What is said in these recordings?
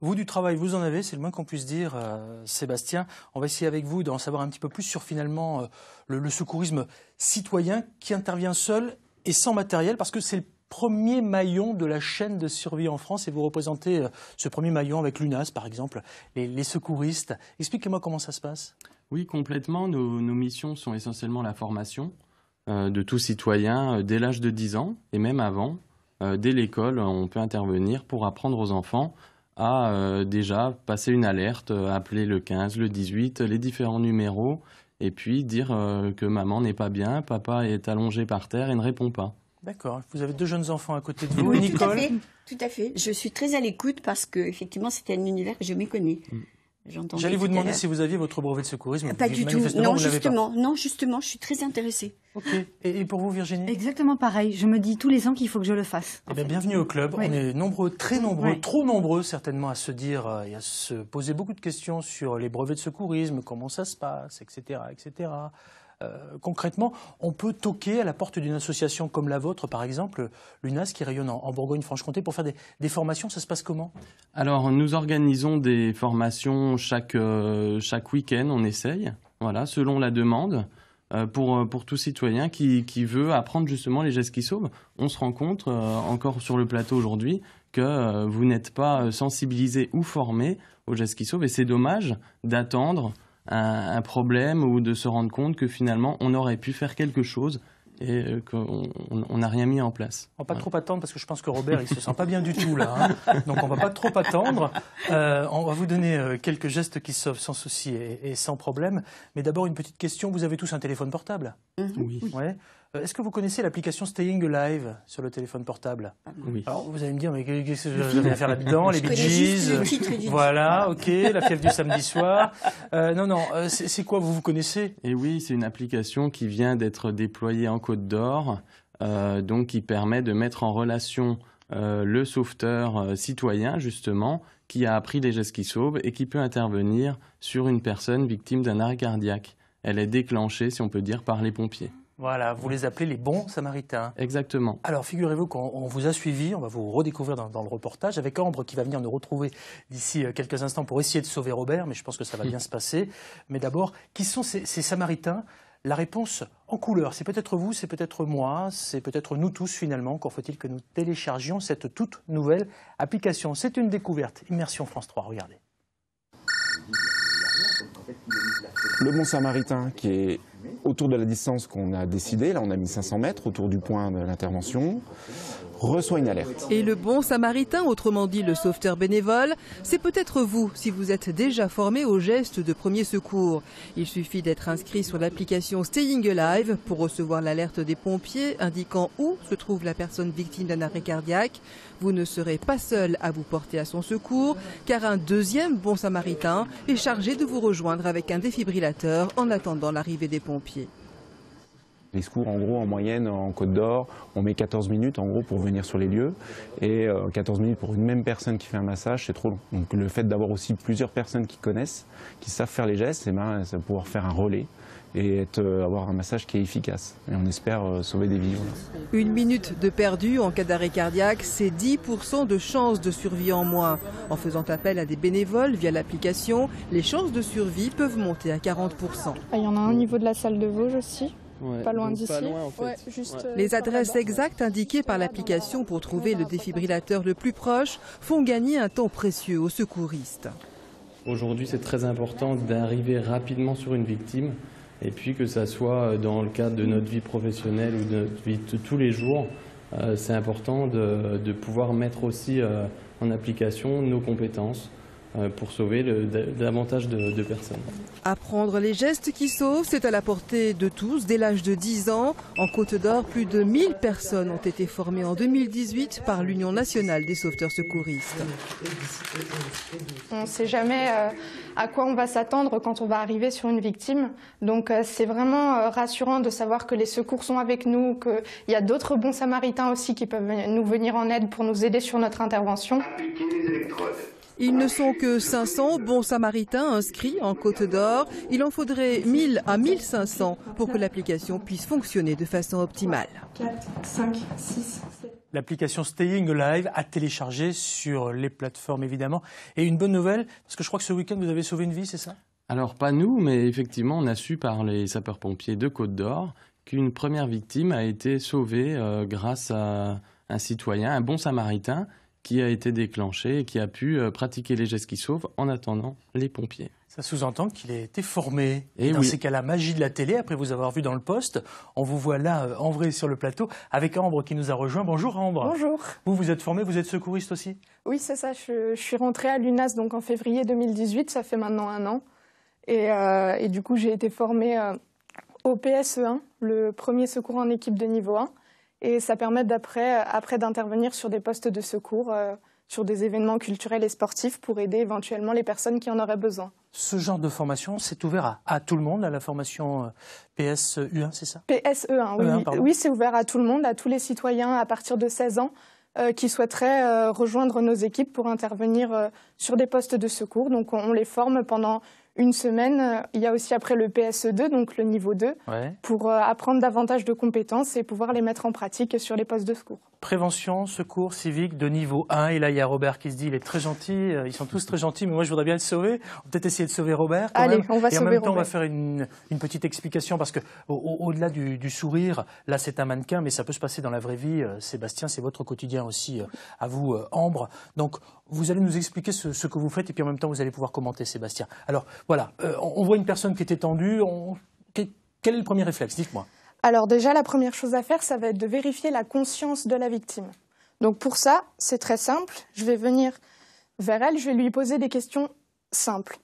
Vous, du travail, vous en avez, c'est le moins qu'on puisse dire, euh, Sébastien. On va essayer avec vous d'en savoir un petit peu plus sur finalement euh, le, secourisme citoyen qui intervient seul et sans matériel, parce que c'est le premier maillon de la chaîne de survie en France et vous représentez euh, ce premier maillon avec l'UNAS, par exemple, les, secouristes. Expliquez-moi comment ça se passe. Oui, complètement. Nos, nos missions sont essentiellement la formation de tout citoyen dès l'âge de 10 ans et même avant. dès l'école, on peut intervenir pour apprendre aux enfants à euh, déjà passer une alerte, euh, appeler le 15, le 18, les différents numéros, et puis dire euh, que maman n'est pas bien, papa est allongé par terre et ne répond pas. D'accord. Vous avez deux jeunes enfants à côté de vous, oui, Nicole. Tout à fait. Je suis très à l'écoute parce que effectivement, c'était un univers que je méconnais. Mm. J'allais vous demander si vous aviez votre brevet de secourisme. Ah, pas du tout. Non, justement, non, justement, je suis très intéressée. Ok. Et, pour vous, Virginie Exactement pareil. Je me dis tous les ans qu'il faut que je le fasse. Eh bienvenue au club. On est nombreux, très nombreux, trop nombreux certainement à se dire euh, et à se poser beaucoup de questions sur les brevets de secourisme, comment ça se passe, etc., etc. Euh, concrètement, on peut toquer à la porte d'une association comme la vôtre, par exemple, l'UNAS qui rayonne en, Bourgogne-Franche-Comté, pour faire des, formations. Ça se passe comment Alors, nous organisons des formations chaque, euh, week-end, on essaye, selon la demande. Euh, pour, tout citoyen qui, qui, veut apprendre justement les gestes qui sauvent. On se rend compte, encore sur le plateau aujourd'hui, que vous n'êtes pas sensibilisé ou formé aux gestes qui sauvent. Et c'est dommage d'attendre un, problème ou de se rendre compte que finalement on aurait pu faire quelque chose et euh, qu'on n'a rien mis en place. On va pas trop attendre parce que je pense que Robert il se sent pas bien du tout là, hein. donc on va pas trop attendre. Euh, on va vous donner euh, quelques gestes qui sauvent sans souci et, sans problème, mais d'abord une petite question. Vous avez tous un téléphone portable mhm. Oui. Ouais. Euh, est-ce que vous connaissez l'application Staying Alive sur le téléphone portable Oui. Alors, vous allez me dire, mais qu'est-ce que faire là-dedans Les Bee euh, Voilà, ok, la fièvre du samedi soir. Euh, non, non, c'est quoi Vous vous connaissez Eh oui, c'est une application qui vient d'être déployée en Côte d'Or, donc qui permet de mettre en relation le sauveteur citoyen, justement, qui a appris les gestes qui sauvent et qui peut intervenir sur une personne victime d'un arrêt cardiaque. Elle est déclenchée, si on peut dire, par les pompiers. Voilà, vous les appelez les bons samaritains. Exactement. Alors figurez-vous qu'on vous a suivi, on va vous redécouvrir dans, le reportage avec Ambre qui va venir nous retrouver d'ici euh, quelques instants pour essayer de sauver Robert, mais je pense que ça va bien se passer. Mais d'abord, qui sont ces, samaritains la réponse en couleur. C'est peut-être vous, c'est peut-être moi, c'est peut-être nous tous finalement. qu'en faut-il que nous téléchargions cette toute nouvelle application. C'est une découverte. Immersion France 3, regardez. Le Bon Samaritain, qui est autour de la distance qu'on a décidée, là on a mis 500 mètres autour du point de l'intervention une Et le bon samaritain, autrement dit le sauveteur bénévole, c'est peut-être vous si vous êtes déjà formé aux gestes de premier secours. Il suffit d'être inscrit sur l'application Staying Alive pour recevoir l'alerte des pompiers indiquant où se trouve la personne victime d'un arrêt cardiaque. Vous ne serez pas seul à vous porter à son secours car un deuxième bon samaritain est chargé de vous rejoindre avec un défibrillateur en attendant l'arrivée des pompiers. Les secours, en gros, en moyenne, en Côte d'Or, on met 14 minutes, en gros, pour venir sur les lieux. Et 14 euh, minutes pour une même personne qui fait un massage, c'est trop long. Donc le fait d'avoir aussi plusieurs personnes qui connaissent, qui savent faire les gestes, c'est eh ben, ça va pouvoir faire un relais et être, euh, avoir un massage qui est efficace. Et on espère euh, sauver des vies. Une minute de perdu en cas d'arrêt cardiaque, c'est 10% de chances de survie en moins. En faisant appel à des bénévoles via l'application, les chances de survie peuvent monter à 40%. Ah, il y en a un au niveau de la salle de Vosges aussi pas loin d'ici. Euh, les adresses exactes indiquées par l'application pour trouver le défibrillateur le plus proche font gagner un temps précieux aux secouristes. Aujourd'hui, c'est très important d'arriver rapidement sur une victime et puis que ça soit euh, dans le cadre de notre vie professionnelle ou de notre vie de tous les jours, euh, c'est important de pouvoir mettre aussi en application nos compétences, euh, pour sauver davantage de, personnes. Apprendre les gestes qui sauvent, c'est à la portée de tous dès l'âge de 10 ans. En Côte d'Or, plus de 1000 personnes ont été formées en 2018 par l'Union nationale des sauveteurs secouristes. On ne sait jamais euh, à quoi on va s'attendre quand on va arriver sur une victime. Donc euh, c'est vraiment rassurant de savoir que les secours sont avec nous, qu'il y a d'autres bons samaritains aussi qui peuvent nous venir en aide pour nous aider sur notre intervention. Ils ne sont que 500 bons samaritains inscrits en Côte d'Or. Il en faudrait 1000 à 1500 pour que l'application puisse fonctionner de façon optimale. 4, 5, 6, L'application Staying Live à télécharger sur les plateformes évidemment. Et une bonne nouvelle, parce que je crois que ce week-end vous avez sauvé une vie, c'est ça alors pas nous, mais effectivement on a su par les sapeurs-pompiers de Côte d'Or qu'une première victime a été sauvée euh, grâce à un citoyen, un bon samaritain, qui a été déclenché et qui a pu euh, pratiquer les gestes qui sauvent en attendant les pompiers. Ça sous-entend qu'il a été formé. Et, eh dans qu'à ces cas magie de la télé, après vous avoir vu dans le poste, on vous voit là, euh, en vrai, sur le plateau, avec Ambre qui nous a rejoint. Bonjour Ambre. Bonjour. Vous, vous êtes formé, vous êtes secouriste aussi Oui, c'est ça. Je, je, suis rentrée à l'UNAS donc en février 2018, ça fait maintenant un an. Et, euh, du coup, j'ai été formée au PSE1, le premier secours en équipe de niveau 1. Et ça permet d'après euh, après, d'intervenir sur des postes de secours, euh, sur des événements culturels et sportifs pour aider éventuellement les personnes qui en auraient besoin. Ce genre de formation, c'est ouvert à, tout le monde, à la formation euh, PSE1, c'est ça PSE1, oui. E oui, c'est ouvert à tout le monde, à tous les citoyens à partir de 16 ans. qui souhaiteraient rejoindre nos équipes pour intervenir sur des postes de secours. Donc on les forme pendant une semaine. Euh, il y a aussi après le PSE2, donc le niveau 2, pour euh, apprendre davantage de compétences et pouvoir les mettre en pratique sur les postes de secours prévention, secours, civique de niveau 1. Et là, il y a Robert qui se dit, il est très gentil, euh, ils sont tous très gentils, mais moi, je voudrais bien le sauver. On peut peut-être essayer de sauver Robert. Allez, on va Et en même temps, on va faire une, petite explication, parce quau au-delà du, sourire, là, c'est un mannequin, mais ça peut se passer dans la vraie vie. Euh, Sébastien, c'est votre quotidien aussi, euh, à vous, Ambre. Donc, vous allez nous expliquer ce, que vous faites et puis en même temps vous allez pouvoir commenter Sébastien. Alors voilà, on, voit une personne qui est étendue, quel, quel est le premier réflexe Dites-moi. Alors déjà, la première chose à faire, ça va être de vérifier la conscience de la victime. Donc pour ça, c'est très simple. Je vais venir vers elle, je vais lui poser des questions simples.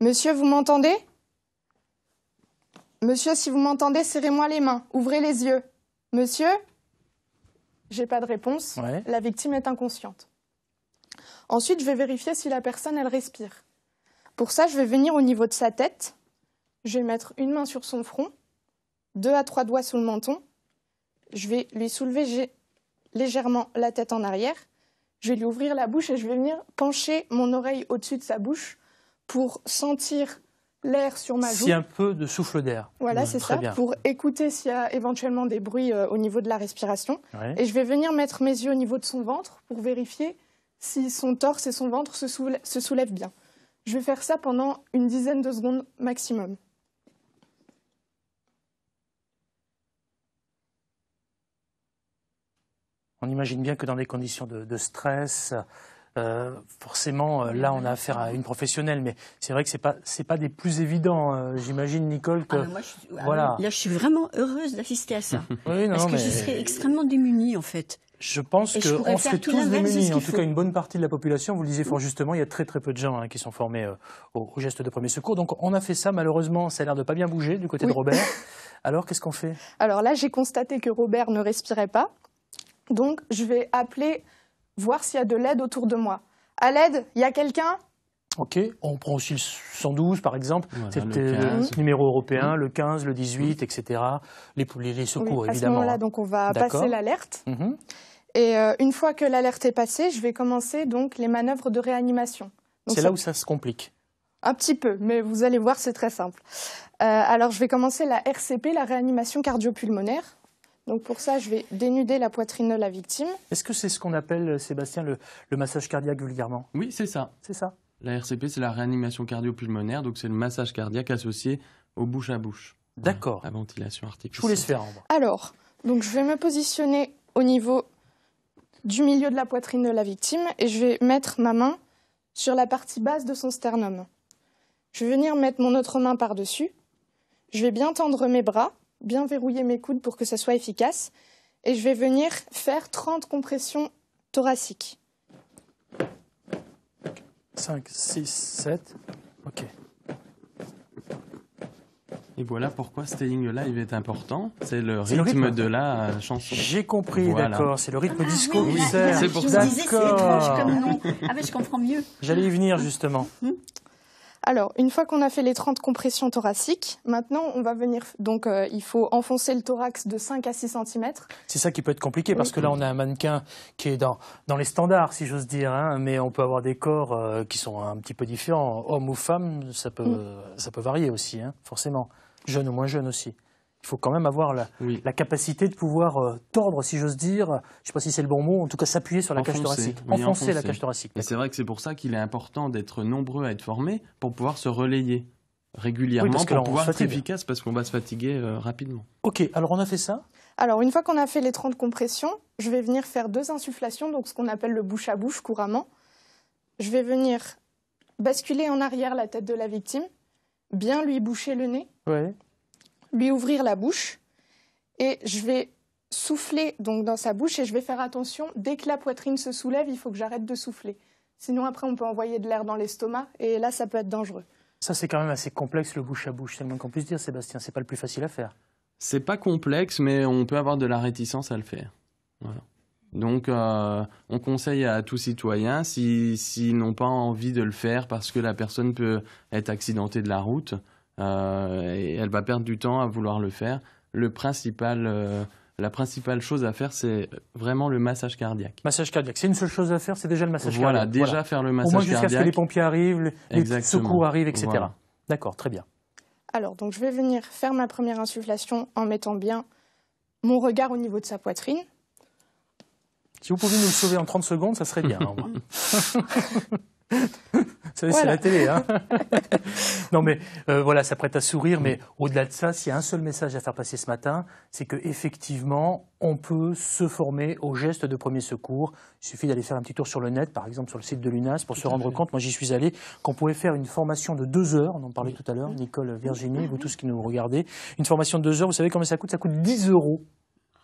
Monsieur, vous m'entendez Monsieur, si vous m'entendez, serrez-moi les mains, ouvrez les yeux. Monsieur J'ai pas de réponse. La victime est inconsciente. Ensuite, je vais vérifier si la personne, elle respire. Pour ça, je vais venir au niveau de sa tête. Je vais mettre une main sur son front deux à trois doigts sous le menton. Je vais lui soulever légèrement la tête en arrière. Je vais lui ouvrir la bouche et je vais venir pencher mon oreille au-dessus de sa bouche pour sentir l'air sur ma joue. Si un peu de souffle d'air. Voilà, mm, c'est ça, pour écouter s'il y a éventuellement des bruits euh, au niveau de la respiration. Et je vais venir mettre mes yeux au niveau de son ventre pour vérifier si son torse et son ventre se soulèvent bien. Je vais faire ça pendant une dizaine de secondes maximum. on imagine bien que dans des conditions de, stress, euh, forcément, euh, là, on a affaire à une professionnelle, mais c'est vrai que ce pas pas des plus évidents. Hein. J'imagine, Nicole, que ah, je, ah, voilà. Là, je suis vraiment heureuse d'assister à ça, oui, non, parce que je serais extrêmement démunie, en fait. Je pense qu'on serait tous démunis. En tout cas, une bonne partie de la population, vous le disiez fort justement, il y a très très peu de gens hein, qui sont formés euh, au aux, gestes de premier secours. Donc on a fait ça, malheureusement, ça a l'air de pas bien bouger du côté de Robert. Alors qu'est-ce qu'on fait Alors là, j'ai constaté que Robert ne respirait pas. Donc, je vais appeler, voir s'il y a de l'aide autour de moi. À l'aide, il y a quelqu'un Ok, on prend aussi le 112 par exemple, euh, le, numéro européen, mm. le 15, le 18, etc. Les, les, secours évidemment. À ce moment-là, hein. on va passer l'alerte. Mm-hmm. Et euh, une fois que l'alerte est passée, je vais commencer donc les manœuvres de réanimation. C'est là où ça se complique. Un petit peu, mais vous allez voir, c'est très simple. Euh, alors je vais commencer la RCP, la réanimation cardio-pulmonaire. Donc pour ça, je vais dénuder la poitrine de la victime. Est-ce que c'est ce qu'on appelle, euh, Sébastien, le, massage cardiaque vulgairement Oui, c'est ça. C'est ça. La RCP, c'est la réanimation cardio-pulmonaire, donc c'est le massage cardiaque associé au bouche à bouche. D'accord. La ventilation articulaire. Je vous laisse faire. Ambre. Alors, donc je vais me positionner au niveau du milieu de la poitrine de la victime et je vais mettre ma main sur la partie basse de son sternum. Je vais venir mettre mon autre main par-dessus. Je vais bien tendre mes bras bien verrouiller mes coudes pour que ça soit efficace. Et je vais venir faire 30 compressions thoraciques. 5, 6, 7. OK. Et voilà pourquoi Staying Live est important. C'est le, rythme de la chanson. J'ai compris, d'accord. C'est le rythme ah, disco. c'est pour ça. nom. Ah, mais je comprends mieux. J'allais y venir, justement. Alors, une fois qu'on a fait les 30 compressions thoraciques, maintenant, on va venir. Donc, euh, il faut enfoncer le thorax de 5 à 6 cm. C'est ça qui peut être compliqué, parce que là, on a un mannequin qui est dans, dans les standards, si j'ose dire, hein, mais on peut avoir des corps euh, qui sont un petit peu différents. Homme ou femme, ça peut, mm. ça peut varier aussi, hein, forcément. Jeune ou moins jeune aussi il faut quand même avoir la, capacité de pouvoir euh, tordre, si j'ose dire, je ne sais pas si c'est le bon mot, en tout cas s'appuyer sur la cage thoracique, enfoncer, la cage thoracique. Et c'est vrai que c'est pour ça qu'il est important d'être nombreux à être formés pour pouvoir se relayer régulièrement pour pouvoir être efficace parce qu'on va se fatiguer euh, rapidement. Ok, alors on a fait ça Alors une fois qu'on a fait les 30 compressions, je vais venir faire deux insufflations, donc ce qu'on appelle le bouche à bouche couramment. Je vais venir basculer en arrière la tête de la victime, bien lui boucher le nez. Ouais lui ouvrir la bouche et je vais souffler donc dans sa bouche et je vais faire attention. Dès que la poitrine se soulève, il faut que j'arrête de souffler. Sinon, après, on peut envoyer de l'air dans l'estomac et là, ça peut être dangereux. Ça, c'est quand même assez complexe le bouche à bouche. C'est le moins qu'on puisse dire, Sébastien. C'est pas le plus facile à faire. C'est pas complexe, mais on peut avoir de la réticence à le faire. Donc, euh, on conseille à tout citoyen, s'ils si, n'ont pas envie de le faire parce que la personne peut être accidentée de la route, euh, et elle va perdre du temps à vouloir le faire. Le principal, euh, la principale chose à faire, c'est vraiment le massage cardiaque. Massage cardiaque, c'est une seule chose à faire, c'est déjà le massage cardiaque. voilà, déjà faire le massage Au moins jusqu'à ce que les pompiers arrivent, les secours arrivent, etc. D'accord, très bien. Alors, donc je vais venir faire ma première insufflation en mettant bien mon regard au niveau de sa poitrine. Si vous pouviez nous le sauver en 30 secondes, ça serait bien. savez, c'est la télé. Hein non, mais euh, voilà, ça prête à sourire. Mais au-delà de ça, s'il y a un seul message à faire passer ce matin, c'est que effectivement, on peut se former aux gestes de premier secours. Il suffit d'aller faire un petit tour sur le net, par exemple sur le site de l'UNAS, pour se rendre compte. Moi, j'y suis allé. Qu'on pouvait faire une formation de deux heures. On en parlait tout à l'heure, Nicole, Virginie, vous mhm. tous qui nous regardez. Une formation de deux heures. Vous savez combien ça coûte Ça coûte 10 euros.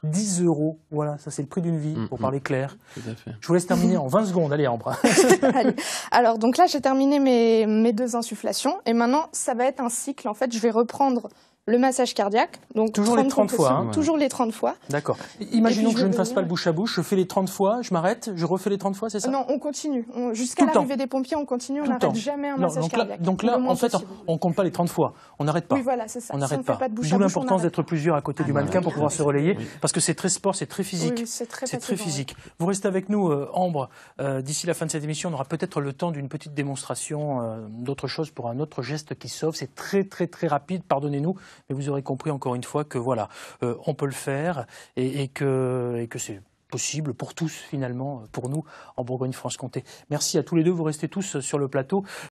10 euros. Voilà, ça c'est le prix d'une vie, mm, pour mm. parler clair. Tout à fait. Je vous laisse terminer en 20 secondes. Allez, Ambra. Allez. Alors, donc là, j'ai terminé mes, mes, deux insufflations. Et maintenant, ça va être un cycle. En fait, je vais reprendre le massage cardiaque. Donc toujours les 30 fois. Hein. Toujours les 30 fois. D'accord. Imaginons que je, ne fasse pas le bouche à bouche, je fais les 30 fois, je m'arrête, je refais les 30 fois, c'est ça Non, on continue. Jusqu'à l'arrivée des pompiers, on continue, on n'arrête jamais un massage cardiaque. donc là, en fait, on ne compte pas les 30 fois. On n'arrête pas. Oui, voilà, c'est ça. On n'arrête pas. D'où l'importance d'être plusieurs à côté du ah, mannequin pour pouvoir se relayer, parce que c'est très sport, c'est très physique. c'est très, physique. Vous restez avec nous, euh, Ambre. Euh, d'ici la fin de cette émission, on aura peut-être le temps d'une petite démonstration euh, d'autre chose pour un autre geste qui sauve. C'est très, très, très rapide, pardonnez-nous. Mais vous aurez compris encore une fois que voilà, euh, on peut le faire et, que, et que c'est possible pour tous finalement, pour nous en Bourgogne-Franche-Comté. Merci à tous les deux, vous restez tous sur le plateau.